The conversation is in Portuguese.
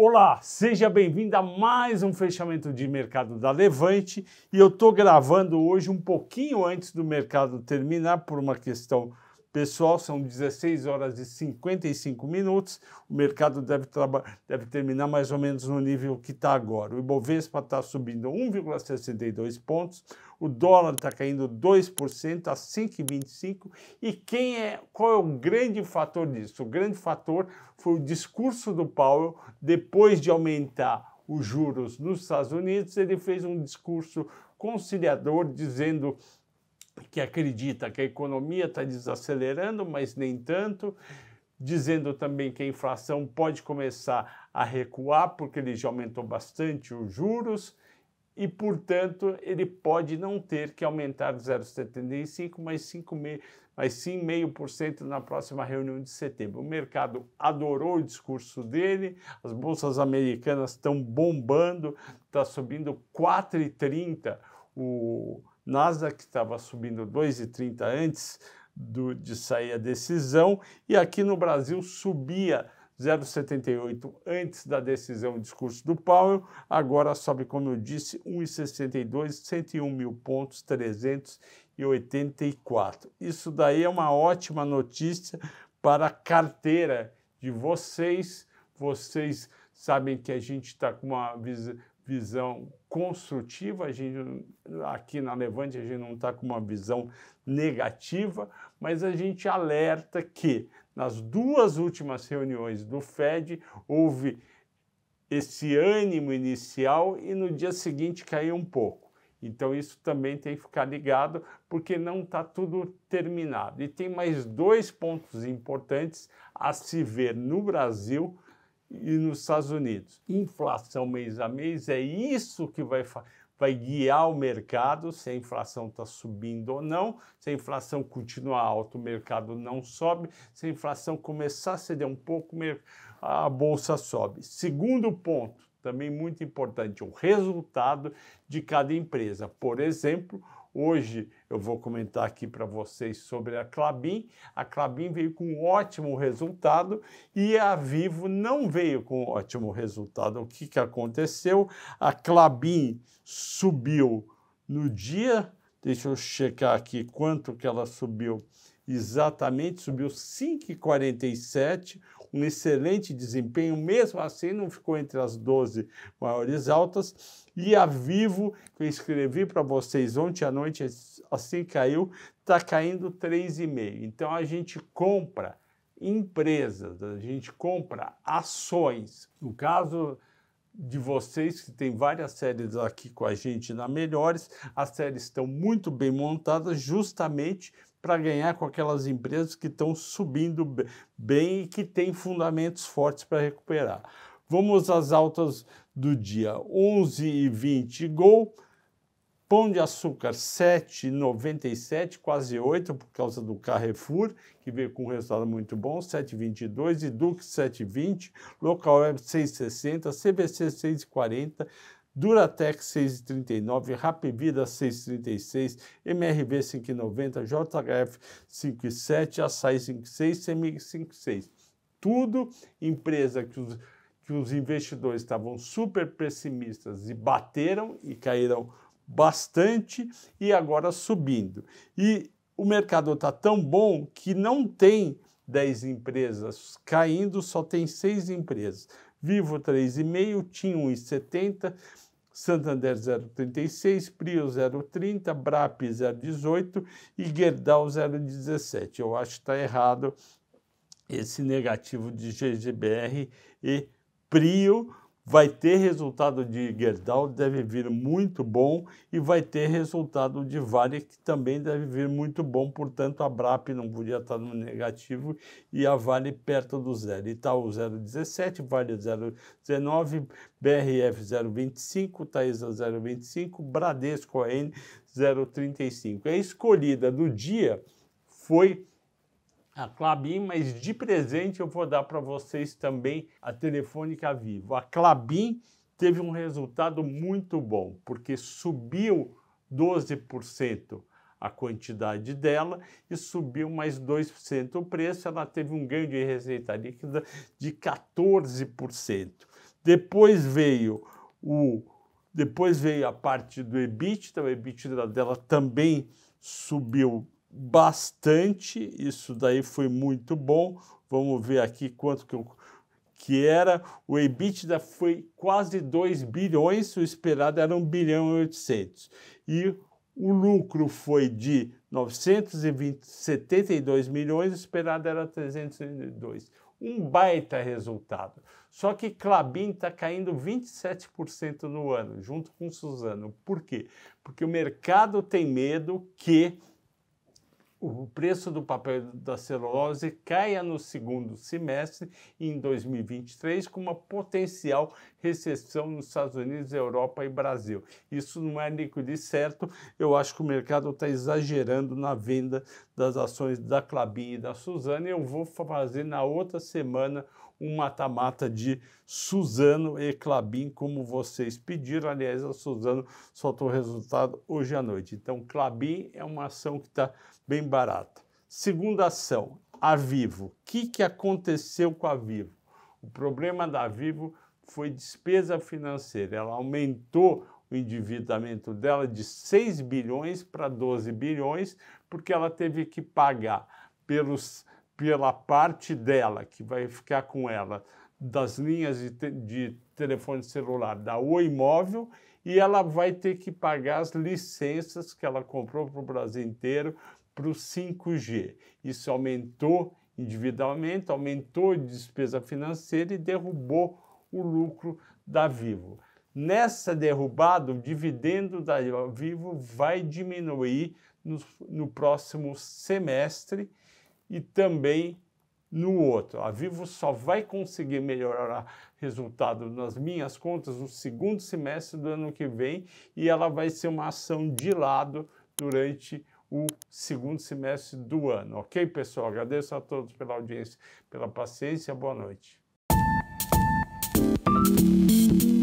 Olá, seja bem-vindo a mais um fechamento de mercado da Levante e eu estou gravando hoje um pouquinho antes do mercado terminar por uma questão Pessoal, são 16 horas e 55 minutos. O mercado deve, deve terminar mais ou menos no nível que está agora. O Ibovespa está subindo 1,62 pontos. O dólar está caindo 2% a 5,25. E quem é, qual é o grande fator disso? O grande fator foi o discurso do Powell depois de aumentar os juros nos Estados Unidos. Ele fez um discurso conciliador dizendo que acredita que a economia está desacelerando, mas nem tanto, dizendo também que a inflação pode começar a recuar, porque ele já aumentou bastante os juros e, portanto, ele pode não ter que aumentar 0,75, mas 5,5% mas sim 0,5% na próxima reunião de setembro. O mercado adorou o discurso dele, as bolsas americanas estão bombando, está subindo 4,30% o Nasa que estava subindo 2,30 antes do, de sair a decisão, e aqui no Brasil subia 0,78 antes da decisão e discurso do Powell, agora sobe, como eu disse, 1,62, 101 mil pontos, 384. Isso daí é uma ótima notícia para a carteira de vocês. Vocês sabem que a gente está com uma visão construtiva, a gente, aqui na Levante a gente não está com uma visão negativa, mas a gente alerta que nas duas últimas reuniões do FED houve esse ânimo inicial e no dia seguinte caiu um pouco. Então isso também tem que ficar ligado porque não está tudo terminado. E tem mais dois pontos importantes a se ver no Brasil e nos Estados Unidos. Inflação mês a mês é isso que vai, vai guiar o mercado, se a inflação está subindo ou não. Se a inflação continuar alta, o mercado não sobe. Se a inflação começar a ceder um pouco, a bolsa sobe. Segundo ponto, também muito importante, o resultado de cada empresa. Por exemplo, Hoje eu vou comentar aqui para vocês sobre a Clabin. A Clabin veio com um ótimo resultado e a Vivo não veio com um ótimo resultado. O que, que aconteceu? A Clabin subiu no dia, deixa eu checar aqui quanto que ela subiu exatamente, subiu 5,47, um excelente desempenho, mesmo assim não ficou entre as 12 maiores altas. E a Vivo, que eu escrevi para vocês ontem à noite, assim caiu, está caindo 3,5. Então a gente compra empresas, a gente compra ações. No caso de vocês, que tem várias séries aqui com a gente na Melhores, as séries estão muito bem montadas justamente para ganhar com aquelas empresas que estão subindo bem e que têm fundamentos fortes para recuperar. Vamos às altas do dia: 11 e 20 Gol, Pão de Açúcar 7,97, quase 8 por causa do Carrefour, que veio com um resultado muito bom, 7,22, Edux 7,20, Local Web 6,60, CBC 6,40, Duratec 6,39, Rapvida 6,36, MRV 5,90, JHF 5,7, Açaí 5,6, CEMIG 5,6. Tudo empresa que os, que os investidores estavam super pessimistas e bateram e caíram bastante e agora subindo. E o mercado está tão bom que não tem 10 empresas caindo, só tem 6 empresas. Vivo 3,5, Tim 1,70, Santander 0,36, Prio 0,30, BRAP 0,18 e Gerdau 0,17. Eu acho que está errado esse negativo de GGBR e Prio, vai ter resultado de Gerdau, deve vir muito bom, e vai ter resultado de Vale, que também deve vir muito bom, portanto a BRAP não podia estar no negativo e a Vale perto do zero. Itaú 0,17, Vale 0,19, BRF 0,25, Taesa 0,25, Bradesco AN 0,35. A escolhida do dia foi a Clabin, mas de presente eu vou dar para vocês também a Telefônica Vivo. A Clabin teve um resultado muito bom, porque subiu 12% a quantidade dela e subiu mais 2% o preço. Ela teve um ganho de receita líquida de 14%. Depois veio o depois veio a parte do EBITDA, o EBITDA dela também subiu bastante, isso daí foi muito bom. Vamos ver aqui quanto que, eu, que era. O EBITDA foi quase 2 bilhões, o esperado era 1 bilhão e 800. E o lucro foi de 972 milhões, o esperado era 302. Um baita resultado. Só que Clabin está caindo 27% no ano, junto com Suzano. Por quê? Porque o mercado tem medo que o preço do papel da celulose caia no segundo semestre em 2023 com uma potencial recessão nos Estados Unidos, Europa e Brasil. Isso não é liquidez certo. Eu acho que o mercado está exagerando na venda das ações da Clabin e da Suzana. Eu vou fazer na outra semana um mata-mata de Suzano e Clabin, como vocês pediram. Aliás, a Suzano soltou o resultado hoje à noite. Então, Clabin é uma ação que está bem barata. Segunda ação, a Vivo. O que, que aconteceu com a Vivo? O problema da Vivo foi despesa financeira. Ela aumentou o endividamento dela de 6 bilhões para 12 bilhões, porque ela teve que pagar pelos, pela parte dela, que vai ficar com ela, das linhas de, te, de telefone celular da Oi Móvel, e ela vai ter que pagar as licenças que ela comprou para o Brasil inteiro para o 5G. Isso aumentou endividamento, aumentou despesa financeira e derrubou o lucro da Vivo. Nessa derrubada, o dividendo da Vivo vai diminuir no, no próximo semestre e também no outro. A Vivo só vai conseguir melhorar resultado nas minhas contas no segundo semestre do ano que vem e ela vai ser uma ação de lado durante o segundo semestre do ano. Ok, pessoal? Agradeço a todos pela audiência, pela paciência. Boa noite. Thank you.